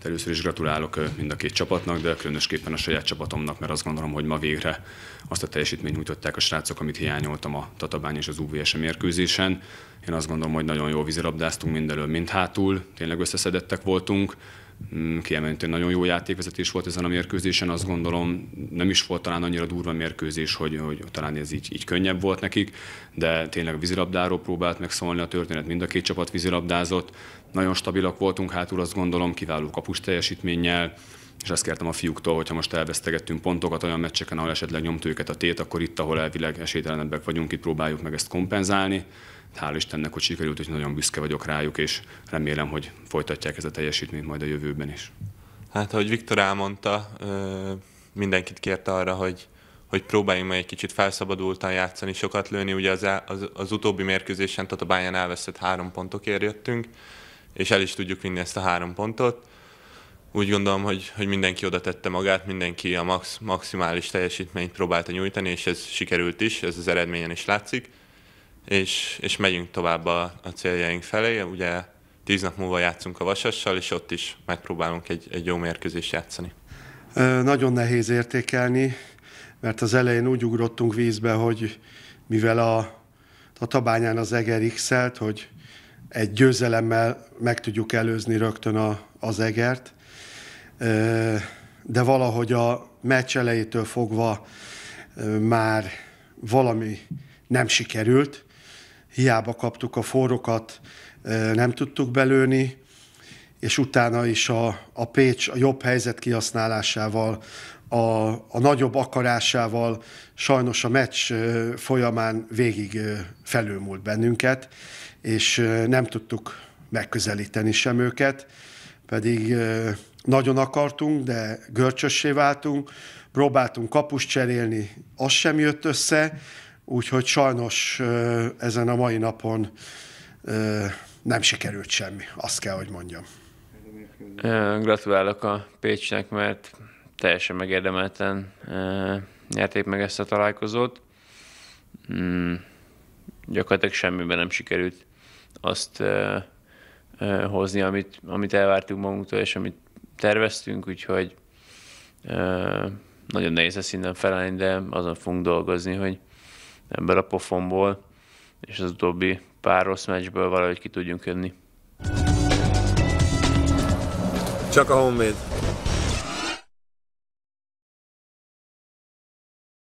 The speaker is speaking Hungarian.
Hát először is gratulálok mind a két csapatnak, de különösképpen a saját csapatomnak, mert azt gondolom, hogy ma végre azt a teljesítményt nyújtották a srácok, amit hiányoltam a Tatabány és az UVS e mérkőzésen. Én azt gondolom, hogy nagyon jó vízilabdáztunk mindelől, mind hátul, tényleg összeszedettek voltunk, Mm, kiemelten nagyon jó játékvezetés volt ezen a mérkőzésen, azt gondolom nem is volt talán annyira durva mérkőzés, hogy, hogy talán ez így, így könnyebb volt nekik, de tényleg a vízilabdáról próbált megszólni a történet, mind a két csapat vízilabdázott, nagyon stabilak voltunk hátul, azt gondolom, kiváló kapus teljesítménnyel, és ezt kértem a fiúktól, hogyha most elvesztegettünk pontokat olyan meccseken, ahol esetleg nyomta őket a tét, akkor itt, ahol elvileg esélytelenebbek vagyunk, itt próbáljuk meg ezt kompenzálni hál' Istennek, hogy sikerült, hogy nagyon büszke vagyok rájuk, és remélem, hogy folytatják ezt a teljesítményt majd a jövőben is. Hát, ahogy Viktor elmondta, mindenkit kérte arra, hogy, hogy próbáljunk meg egy kicsit felszabadultan játszani, sokat lőni. Ugye az, az, az utóbbi mérkőzésen Tatabányán elveszett három pontokért jöttünk, és el is tudjuk vinni ezt a három pontot. Úgy gondolom, hogy, hogy mindenki oda tette magát, mindenki a max, maximális teljesítményt próbálta nyújtani, és ez sikerült is, ez az eredményen is látszik és, és megyünk tovább a, a céljaink felé. Ugye tíz nap múlva játszunk a Vasassal, és ott is megpróbálunk egy, egy jó mérkőzést játszani. Nagyon nehéz értékelni, mert az elején úgy ugrottunk vízbe, hogy mivel a, a Tabányán az Eger x hogy egy győzelemmel meg tudjuk előzni rögtön a, az Egert, de valahogy a meccs elejétől fogva már valami nem sikerült, hiába kaptuk a forrokat, nem tudtuk belőni, és utána is a, a Pécs a jobb helyzet kihasználásával, a, a nagyobb akarásával sajnos a meccs folyamán végig felülmúlt bennünket, és nem tudtuk megközelíteni sem őket, pedig nagyon akartunk, de görcsössé váltunk, próbáltunk kapust cserélni, az sem jött össze, Úgyhogy sajnos ezen a mai napon nem sikerült semmi, azt kell, hogy mondjam. Gratulálok a Pécsnek, mert teljesen megérdemelten nyerték meg ezt a találkozót. Hmm, gyakorlatilag semmiben nem sikerült azt hozni, amit, amit elvártunk magunktól, és amit terveztünk, úgyhogy nagyon nehéz ezt innen felállni, de azon fogunk dolgozni, hogy ebből a pofonból, és az utóbbi pár rossz meccsből valahogy ki tudjunk jönni. Csak a Honvéd.